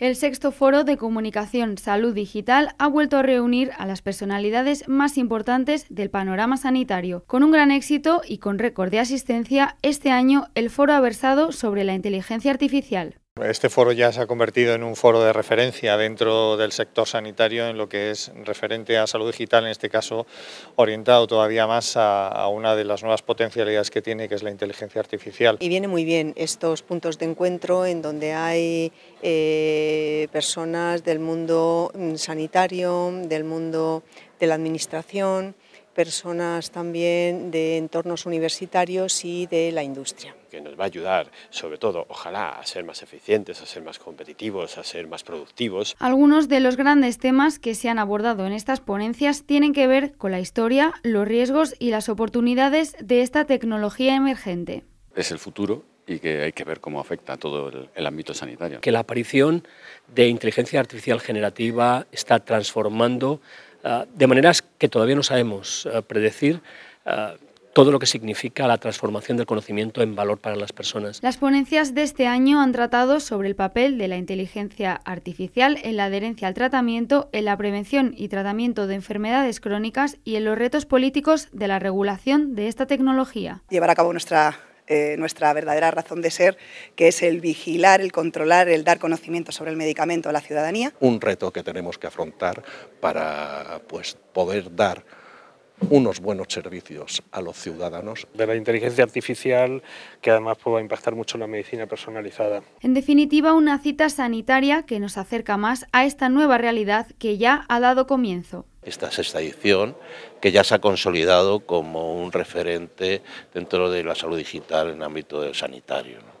El sexto foro de comunicación salud digital ha vuelto a reunir a las personalidades más importantes del panorama sanitario. Con un gran éxito y con récord de asistencia, este año el foro ha versado sobre la inteligencia artificial. Este foro ya se ha convertido en un foro de referencia dentro del sector sanitario en lo que es referente a salud digital, en este caso orientado todavía más a, una de las nuevas potencialidades que tiene, que es la inteligencia artificial. Y viene muy bien estos puntos de encuentro en donde hay eh, personas del mundo mm, sanitario, del mundo de la administración, personas también de entornos universitarios y de la industria. Que nos va a ayudar, sobre todo, ojalá, a ser más eficientes, a ser más competitivos, a ser más productivos. Algunos de los grandes temas que se han abordado en estas ponencias tienen que ver con la historia, los riesgos y las oportunidades de esta tecnología emergente. Es el futuro y que hay que ver cómo afecta a todo el, ámbito sanitario. Que la aparición de inteligencia artificial generativa está transformando Ah, de maneras que todavía no sabemos ah, predecir ah, todo lo que significa la transformación del conocimiento en valor para las personas. Las ponencias de este año han tratado sobre el papel de la inteligencia artificial en la adherencia al tratamiento, en la prevención y tratamiento de enfermedades crónicas y en los retos políticos de la regulación de esta tecnología. Llevar a cabo nuestra eh, nuestra verdadera razón de ser, que es el vigilar, el controlar, el dar conocimiento sobre el medicamento a la ciudadanía. Un reto que tenemos que afrontar para pues, poder dar unos buenos servicios a los ciudadanos. De la inteligencia artificial que además puede impactar mucho en la medicina personalizada. En definitiva, una cita sanitaria que nos acerca más a esta nueva realidad que ya ha dado comienzo esta sexta edición, que ya se ha consolidado como un referente dentro de la salud digital en el ámbito sanitario.